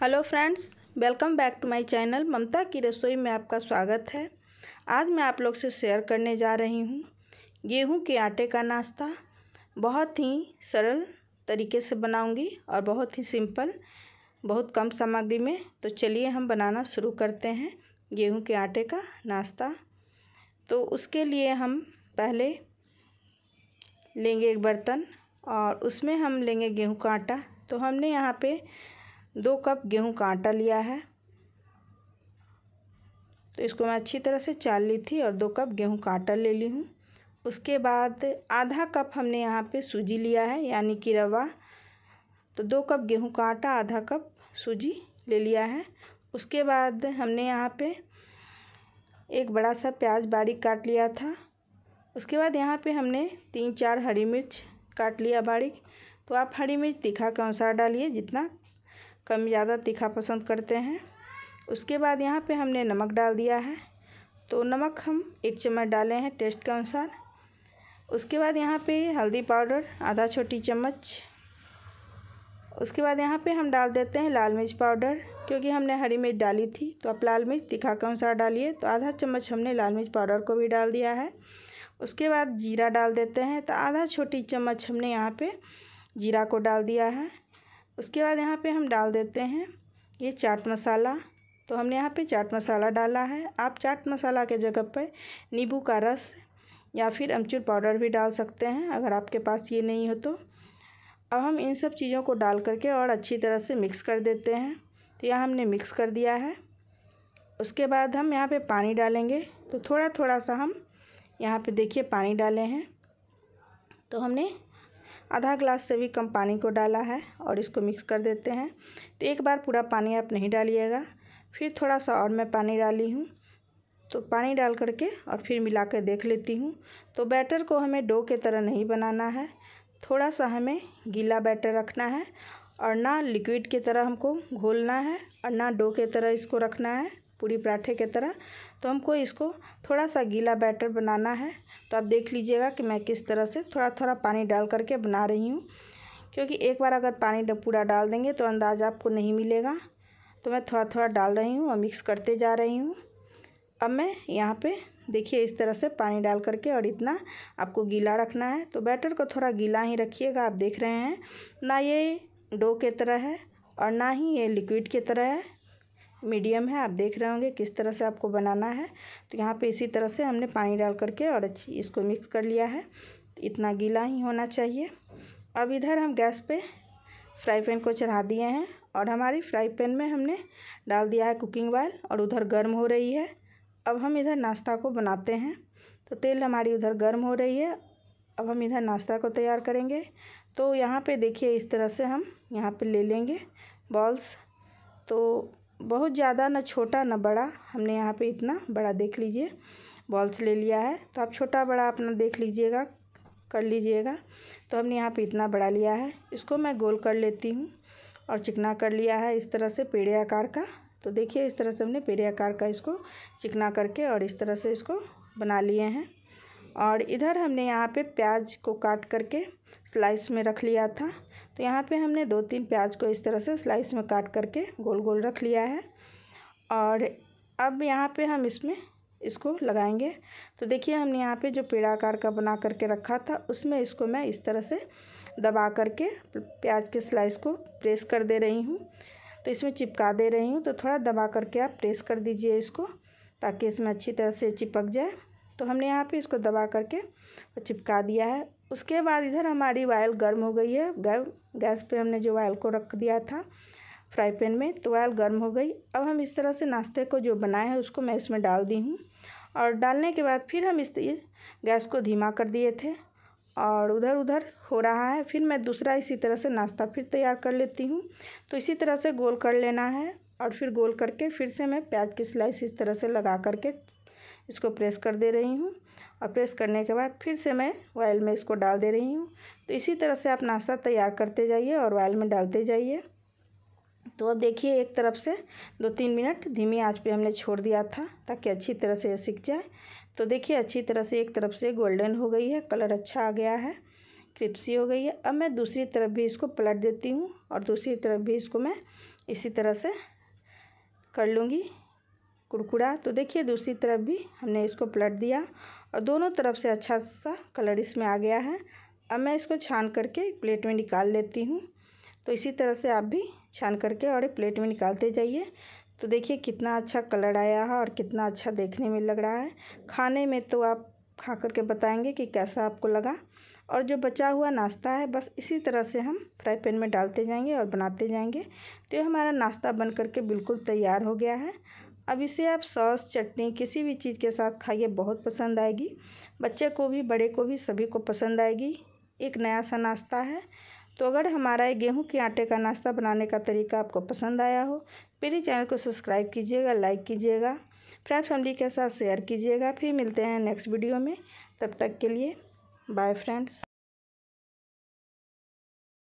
hello friends welcome back to my channel Mamata की रसोई में आपका स्वागत है आज मैं आप लोग से शेयर करने जा रही हूँ गेहूँ के आटे का नाश्ता बहुत ही सरल तरीके से बनाऊँगी और बहुत ही सिंपल बहुत कम सामग्री में तो चलिए हम बनाना शुरू करते हैं गेहूँ के आटे का नाश्ता तो उसके लिए हम पहले लेंगे एक बर्तन और उसमें हम लेंगे गेहूँ का आटा तो हमने यहाँ पर दो कप गेहूं का आटा लिया है तो इसको मैं अच्छी तरह से चाल ली थी और दो कप गेहूं का आटा ले ली हूँ उसके बाद आधा कप हमने यहाँ पे सूजी लिया है यानी कि रवा तो दो कप गेहूं का आटा आधा कप सूजी ले लिया है उसके बाद हमने यहाँ पे एक बड़ा सा प्याज बारीक काट लिया था उसके बाद यहाँ पे हमने तीन चार हरी मिर्च काट लिया बारीक तो आप हरी मिर्च तीखा के अनुसार डालिए जितना कम ज़्यादा तीखा पसंद करते हैं उसके बाद यहाँ पे हमने नमक डाल दिया है तो नमक हम एक चम्मच डाले हैं टेस्ट के अनुसार उसके बाद यहाँ पे हल्दी पाउडर आधा छोटी चम्मच उसके बाद यहाँ पे हम डाल देते हैं लाल मिर्च पाउडर क्योंकि हमने हरी मिर्च डाली थी तो आप लाल मिर्च तीखा के अनुसार डालिए तो आधा चम्मच हमने लाल मिर्च पाउडर को भी डाल दिया है उसके बाद जीरा डाल देते हैं तो आधा छोटी चम्मच हमने यहाँ पर जीरा को डाल दिया है उसके बाद यहाँ पे हम डाल देते हैं ये चाट मसाला तो हमने यहाँ पे चाट मसाला डाला है आप चाट मसाला के जगह पर नींबू का रस या फिर अमचूर पाउडर भी डाल सकते हैं अगर आपके पास ये नहीं हो तो अब हम इन सब चीज़ों को डाल करके और अच्छी तरह से मिक्स कर देते हैं तो यह हमने मिक्स कर दिया है उसके बाद हम यहाँ पे पानी डालेंगे तो थोड़ा थोड़ा सा हम यहाँ पे देखिए पानी डाले हैं तो हमने आधा ग्लास से भी कम पानी को डाला है और इसको मिक्स कर देते हैं तो एक बार पूरा पानी आप नहीं डालिएगा फिर थोड़ा सा और मैं पानी डाली हूँ तो पानी डाल करके और फिर मिला कर देख लेती हूँ तो बैटर को हमें डो के तरह नहीं बनाना है थोड़ा सा हमें गीला बैटर रखना है और ना लिक्विड की तरह हमको घोलना है और ना डो के तरह इसको रखना है पूरी पराठे की तरह तो हमको इसको थोड़ा सा गीला बैटर बनाना है तो आप देख लीजिएगा कि मैं किस तरह से थोड़ा थोड़ा पानी डाल करके बना रही हूँ क्योंकि एक बार अगर पानी पूरा डाल देंगे तो अंदाज आपको नहीं मिलेगा तो मैं थोड़ा थोड़ा डाल रही हूँ और मिक्स करते जा रही हूँ अब मैं यहाँ पे देखिए इस तरह से पानी डाल करके और इतना आपको गीला रखना है तो बैटर को थोड़ा गीला ही रखिएगा आप देख रहे हैं ना ये डो के तरह है और ना ही ये लिक्विड की तरह है मीडियम है आप देख रहे होंगे किस तरह से आपको बनाना है तो यहाँ पे इसी तरह से हमने पानी डाल करके और अच्छी इसको मिक्स कर लिया है तो इतना गीला ही होना चाहिए अब इधर हम गैस पे फ्राई पैन को चढ़ा दिए हैं और हमारी फ्राई पैन में हमने डाल दिया है कुकिंग ऑयल और उधर गर्म हो रही है अब हम इधर नाश्ता को बनाते हैं तो तेल हमारी उधर गर्म हो रही है अब हम इधर नाश्ता को तैयार करेंगे तो यहाँ पे देखिए इस तरह से हम यहाँ पे ले लेंगे बॉल्स तो बहुत ज़्यादा ना छोटा ना बड़ा हमने यहाँ पे इतना बड़ा देख लीजिए बॉल्स ले लिया है तो आप छोटा बड़ा अपना देख लीजिएगा कर लीजिएगा तो हमने यहाँ पे इतना बड़ा लिया है इसको मैं गोल कर लेती हूँ और चिकना कर लिया है इस तरह से पेड़े आकार का तो देखिए इस तरह से हमने पेड़े आकार का इसको चिकना करके और इस तरह से इसको बना लिए हैं और इधर हमने यहाँ पे प्याज को काट करके स्लाइस में रख लिया था तो यहाँ पे हमने दो तीन प्याज को इस तरह से स्लाइस में काट करके गोल गोल रख लिया है और अब यहाँ पे हम इसमें इसको लगाएंगे तो देखिए हमने यहाँ पे जो पेड़ाकार का बना करके रखा था उसमें इसको मैं इस तरह से दबा करके प्याज के स्लाइस को प्रेस कर दे रही हूँ तो इसमें चिपका दे रही हूँ तो थोड़ा दबा करके आप प्रेस कर दीजिए इसको ताकि इसमें अच्छी तरह से चिपक जाए तो हमने यहाँ पे इसको दबा करके चिपका दिया है उसके बाद इधर हमारी वायल गर्म हो गई है गैस पे हमने जो वायल को रख दिया था फ्राई पैन में तो वायल गर्म हो गई अब हम इस तरह से नाश्ते को जो बनाए हैं उसको मैं इसमें डाल दी हूँ और डालने के बाद फिर हम इस गैस को धीमा कर दिए थे और उधर उधर हो रहा है फिर मैं दूसरा इसी तरह से नाश्ता फिर तैयार कर लेती हूँ तो इसी तरह से गोल कर लेना है और फिर गोल करके फिर से मैं प्याज की स्लाइस इस तरह से लगा करके इसको प्रेस कर दे रही हूँ और प्रेस करने के बाद फिर से मैं ऑयल में इसको डाल दे रही हूँ तो इसी तरह से आप नाश्ता तैयार करते जाइए और ऑयल में डालते जाइए तो अब देखिए एक तरफ से दो तीन मिनट धीमी आंच पे हमने छोड़ दिया था ताकि अच्छी तरह से ये सीख जाए तो देखिए अच्छी तरह से एक तरफ से गोल्डन हो गई है कलर अच्छा आ गया है क्रिप्सी हो गई है अब मैं दूसरी तरफ भी इसको पलट देती हूँ और दूसरी तरफ भी इसको मैं इसी तरह से कर लूँगी कुरकुरा तो देखिए दूसरी तरफ भी हमने इसको पलट दिया और दोनों तरफ से अच्छा सा कलर इसमें आ गया है अब मैं इसको छान करके एक प्लेट में निकाल लेती हूँ तो इसी तरह से आप भी छान करके और एक प्लेट में निकालते जाइए तो देखिए कितना अच्छा कलर आया है और कितना अच्छा देखने में लग रहा है खाने में तो आप खा करके बताएंगे कि कैसा आपको लगा और जो बचा हुआ नाश्ता है बस इसी तरह से हम फ्राई पैन में डालते जाएंगे और बनाते जाएंगे तो ये हमारा नाश्ता बन करके बिल्कुल तैयार हो गया है अब इसे आप सॉस चटनी किसी भी चीज़ के साथ खाइए बहुत पसंद आएगी बच्चे को भी बड़े को भी सभी को पसंद आएगी एक नया सा नाश्ता है तो अगर हमारा ये गेहूँ के आटे का नाश्ता बनाने का तरीका आपको पसंद आया हो मेरे चैनल को सब्सक्राइब कीजिएगा लाइक कीजिएगा फ्रेंड फैमिली के साथ शेयर कीजिएगा फिर मिलते हैं नेक्स्ट वीडियो में तब तक के लिए बाय फ्रेंड्स